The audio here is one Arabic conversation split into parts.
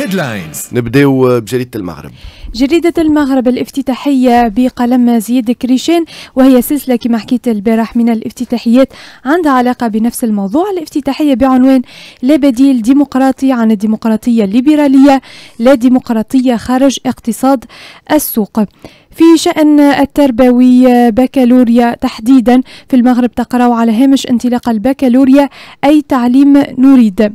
هيدلاينز نبداو بجريده المغرب جريدة المغرب الافتتاحية بقلم زيد كريشين وهي سلسلة كما حكيت البارح من الافتتاحيات عندها علاقة بنفس الموضوع الافتتاحية بعنوان لا بديل ديمقراطي عن الديمقراطية الليبرالية لا ديمقراطية خارج اقتصاد السوق في شأن التربوي بكالوريا تحديدا في المغرب تقرأ على هامش انطلاق البكالوريا أي تعليم نريد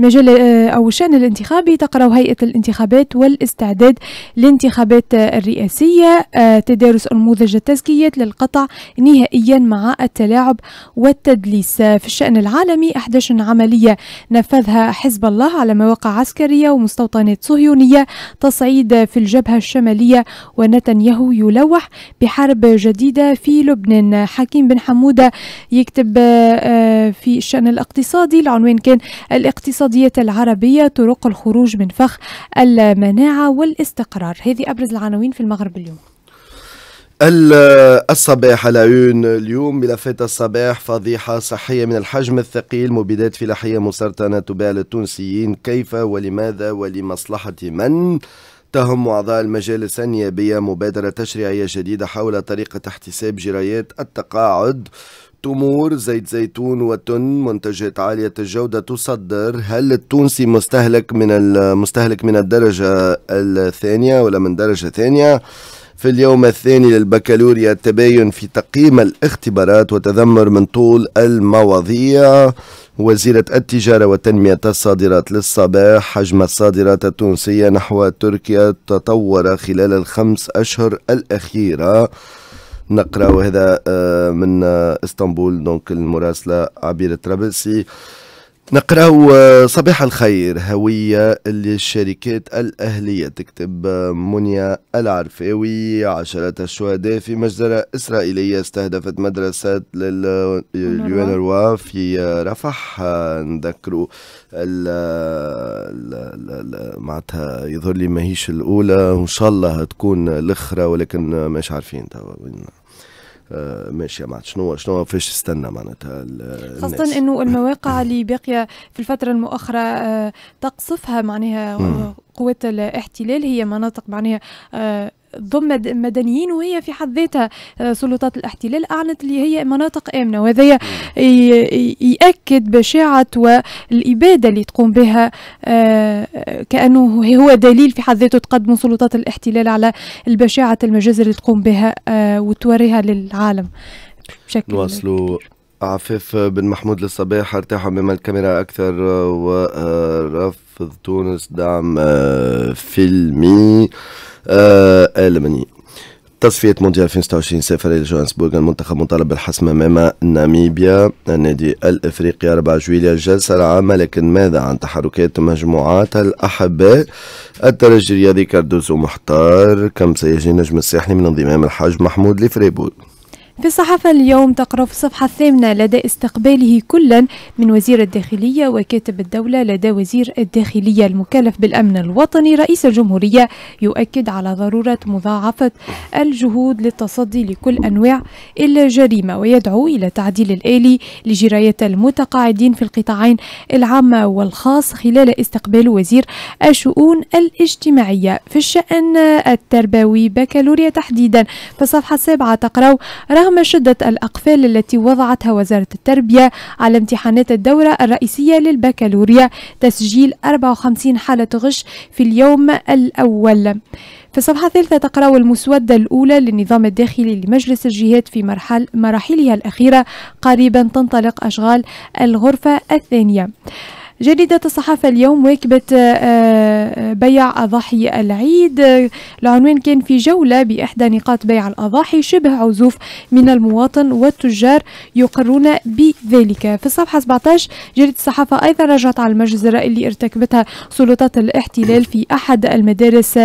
المجال آه، أو الشأن الانتخابي تقرأ هيئة الانتخابات والاستعداد لانتخابات الرئاسية آه، تدارس أنموذج التزكيات للقطع نهائيا مع التلاعب والتدليس في الشأن العالمي 11 عملية نفذها حزب الله على مواقع عسكرية ومستوطنات صهيونية تصعيد في الجبهة الشمالية ونتنياهو يلوح بحرب جديدة في لبنان حكيم بن حمودة يكتب آه، في الشأن الاقتصادي العنوان كان الاقتصاد الاقتصادية العربية طرق الخروج من فخ المناعة والاستقرار هذه أبرز العناوين في المغرب اليوم الصباح على عيون اليوم ملفات الصباح فضيحة صحية من الحجم الثقيل مبيدات فلاحية مسرطنة تباع للتونسيين كيف ولماذا ولمصلحة من تهم أعضاء المجالس النيابية مبادرة تشريعية جديدة حول طريقة احتساب جرايات التقاعد تمور زيت زيتون وتن منتجات عالية الجودة تصدر هل التونسي مستهلك من المستهلك من الدرجة الثانية ولا من درجة ثانية في اليوم الثاني للبكالوريا تباين في تقييم الاختبارات وتذمر من طول المواضيع وزيرة التجارة وتنمية الصادرات للصباح حجم الصادرات التونسية نحو تركيا تطور خلال الخمس أشهر الأخيرة نقرأ وهذا آه، من آه، اسطنبول دونك المراسلة عبير الطرابلسي نقراو آه، صباح الخير هوية للشركات الأهلية تكتب آه، منيا العرفاوي عشرة الشهداء في مجزرة إسرائيلية استهدفت مدرسة لليونروا آه، في رفح نذكروا معناتها يظهر لي ماهيش الأولى وإن شاء الله تكون الأخرى ولكن مش عارفين توا وين آه، ماشيه معناتها شنو شنو فاش تستنى معناتها خاصه انه المواقع اللي باقيه في الفتره المؤخره آه، تقصفها معناها قوات الاحتلال هي مناطق معناها آه، ضم مدنيين وهي في حد ذاتها آه، سلطات الاحتلال اعلنت اللي هي مناطق امنه وهذا ياكد بشاعه والاباده اللي تقوم بها آه، كانه هو دليل في حد ذاته تقدم سلطات الاحتلال على البشاعه المجازر اللي تقوم بها آه، وتوريها للعالم بشكل نواصلوا عفيف بن محمود للصباح ارتاح امام الكاميرا اكثر ورفض تونس دعم آه، فيلمي آه، الماني تصفية مونديال 2026 سافر إلى جوهانسبورغ المنتخب مطالب بالحسم أمام ناميبيا النادي الإفريقي 4 جويليا الجلسة العامة لكن ماذا عن تحركات مجموعات الأحباء الترجي الرياضي كاردوزو محتار كم سيجي نجم الساحلي من انضمام الحاج محمود لفريبورغ في الصحافة اليوم تقرأ في الصفحة الثامنة لدى استقباله كلا من وزير الداخلية وكاتب الدولة لدى وزير الداخلية المكلف بالأمن الوطني رئيس الجمهورية يؤكد على ضرورة مضاعفة الجهود للتصدي لكل أنواع الجريمة ويدعو إلى تعديل الآلي لجراية المتقاعدين في القطاعين العام والخاص خلال استقبال وزير الشؤون الاجتماعية في الشأن التربوي بكالوريا تحديدا في الصفحة السابعة تقرأ رغم شدة الأقفال التي وضعتها وزارة التربية على امتحانات الدورة الرئيسية للبكالوريا تسجيل 54 حالة غش في اليوم الأول في الصفحة الثالثة تقرأ المسودة الأولى للنظام الداخلي لمجلس الجهات في مرحل مراحلها الأخيرة قريبا تنطلق أشغال الغرفة الثانية جريدة الصحافة اليوم واكبت آه، آه، بيع أضاحي العيد العنوان كان في جولة بإحدى نقاط بيع الأضاحي شبه عزوف من المواطن والتجار يقرون بذلك في الصفحة 17 جريدة الصحافة أيضا رجعت على المجزرة اللي ارتكبتها سلطات الاحتلال في أحد المدارس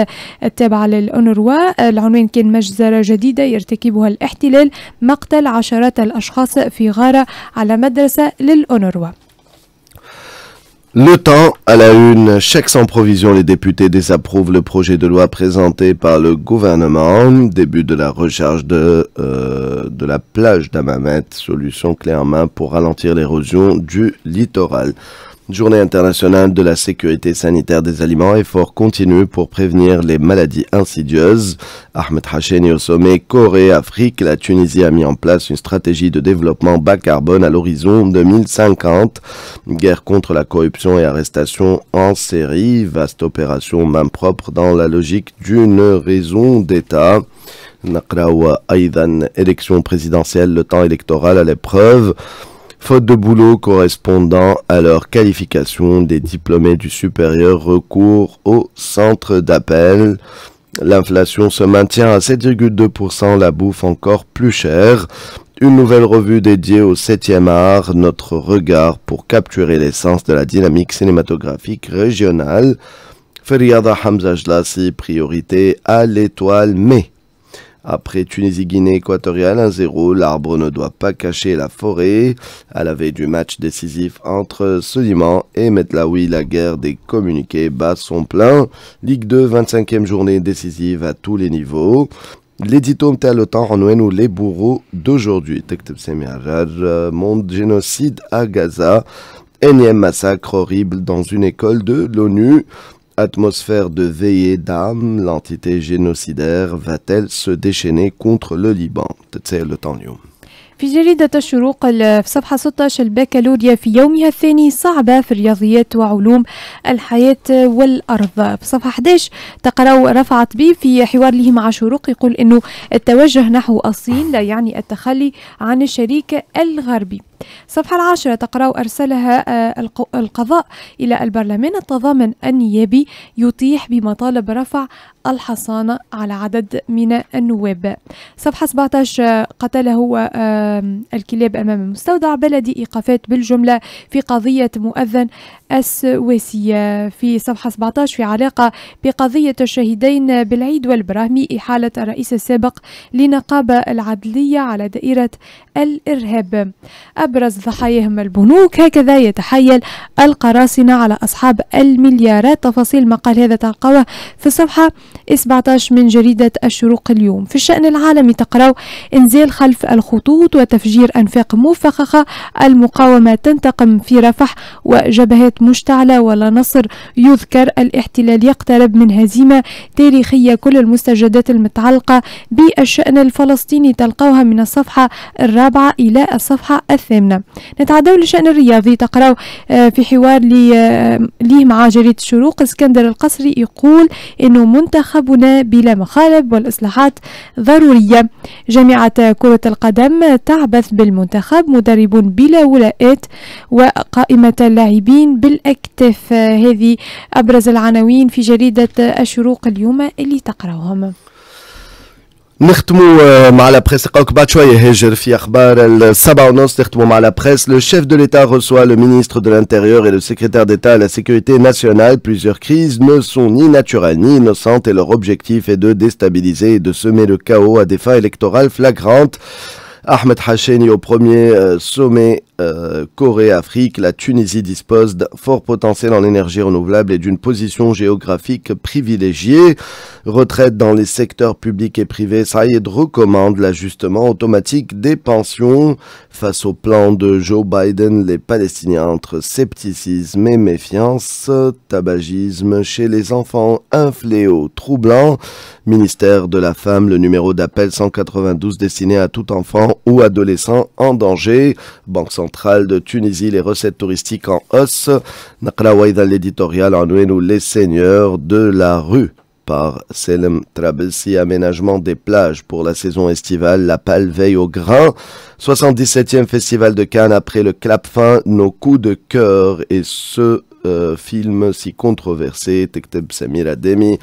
التابعة للأونروا العنوان كان مجزرة جديدة يرتكبها الاحتلال مقتل عشرات الأشخاص في غارة على مدرسة للأونروا Le temps à la une, chèque sans provision, les députés désapprouvent le projet de loi présenté par le gouvernement. Début de la recharge de, euh, de la plage d'Amamet, solution clé en main pour ralentir l'érosion du littoral. Journée internationale de la sécurité sanitaire des aliments, effort continu pour prévenir les maladies insidieuses. Ahmed Hacheni au sommet Corée-Afrique, la Tunisie a mis en place une stratégie de développement bas carbone à l'horizon 2050. Guerre contre la corruption et arrestation en série, vaste opération main propre dans la logique d'une raison d'État. Nakraoua Aïdan, élection présidentielle, le temps électoral à l'épreuve faute de boulot correspondant à leur qualification des diplômés du supérieur recourent au centre d'appel. L'inflation se maintient à 7,2%, la bouffe encore plus chère. Une nouvelle revue dédiée au 7e art, notre regard pour capturer l'essence de la dynamique cinématographique régionale. Feriada Hamza Jlassi, priorité à l'étoile mais après Tunisie-Guinée équatoriale 1-0, l'arbre ne doit pas cacher la forêt. À la veille du match décisif entre Soliman et Metlaoui, la guerre des communiqués bat son plein. Ligue 2, 25e journée décisive à tous les niveaux. L'édito à l'OTAN, temps nous les bourreaux d'aujourd'hui. Monde génocide à Gaza. Énième massacre horrible dans une école de l'ONU. Atmosphère de veillée d'âme, l'entité génocidaire va-t-elle se déchaîner contre le Liban C'est le temps طانيو في جريدة الشروق في صفحة 16 البكالوريا في يومها الثاني صعبة في الرياضيات وعلوم الحياة والأرض في صفحة 11 تقرأ رفعت بي في حوار له مع شروق يقول أنه التوجه نحو الصين لا يعني التخلي عن الشريك الغربي صفحة العاشرة تقرأ أرسلها آه، القضاء إلى البرلمان التضامن النيابي يطيح بمطالب رفع الحصانة على عدد من النواب صفحة 17 آه، قتله آه، الكلاب أمام مستودع بلدي إيقافات بالجملة في قضية مؤذن السويسية في صفحة 17 في علاقة بقضية الشهيدين بالعيد والبراهمي إحالة الرئيس السابق لنقابة العدلية على دائرة الإرهاب أبرز ضحاياهم البنوك هكذا يتحيل القراصنة على أصحاب المليارات تفاصيل مقال هذا تلقاوه في الصفحة 17 من جريدة الشروق اليوم في الشأن العالمي تقرأ إنزال خلف الخطوط وتفجير أنفاق مفخخة المقاومة تنتقم في رفح وجبهات مشتعلة ولا نصر يذكر الاحتلال يقترب من هزيمة تاريخية كل المستجدات المتعلقة بالشأن الفلسطيني تلقوها من الصفحة الرابعة إلى الصفحة الثانية الثامنة نتعداو لشأن الرياضي تقراو آه، في حوار آه، ليه مع جريدة الشروق اسكندر القصري يقول أنه منتخبنا بلا مخالب والإصلاحات ضرورية جامعة كرة القدم تعبث بالمنتخب مدرب بلا ولاءات وقائمة اللاعبين بالأكتاف هذه أبرز العناوين في جريدة الشروق اليوم اللي تقراوهم Le chef de l'État reçoit le ministre de l'Intérieur et le secrétaire d'État à la sécurité nationale. Plusieurs crises ne sont ni naturelles ni innocentes et leur objectif est de déstabiliser et de semer le chaos à des fins électorales flagrantes. Ahmed Hacheni au premier euh, sommet euh, Corée-Afrique, la Tunisie dispose d'un fort potentiel en énergie renouvelable et d'une position géographique privilégiée. Retraite dans les secteurs publics et privés, Saïd recommande l'ajustement automatique des pensions. Face au plan de Joe Biden, les Palestiniens entre scepticisme et méfiance, tabagisme chez les enfants, un fléau troublant. Ministère de la Femme, le numéro d'appel 192 destiné à tout enfant ou adolescent en danger. Banque de Tunisie, les recettes touristiques en hausse. Naqrawa dans l'éditorial en nous les seigneurs de la rue par Selem Trabelsi, aménagement des plages pour la saison estivale, la pâle veille au grain. 77e Festival de Cannes après le clap fin, nos coups de cœur et ce euh, film si controversé, Tekteb Samir Ademi.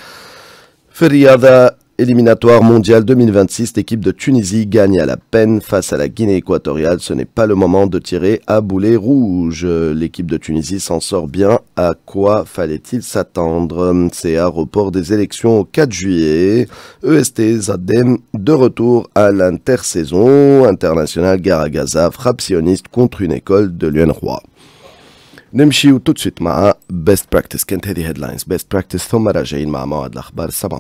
Feriada éliminatoire mondial 2026, l'équipe de Tunisie gagne à la peine face à la Guinée équatoriale. Ce n'est pas le moment de tirer à boulet rouge. L'équipe de Tunisie s'en sort bien. À quoi fallait-il s'attendre C'est à report des élections au 4 juillet. EST Zadem de retour à l'intersaison. International Gaza, frappe sioniste contre une école de l'UNRWA. tout de مع ma best practice هذه headlines? Best practice ثم راجعين مع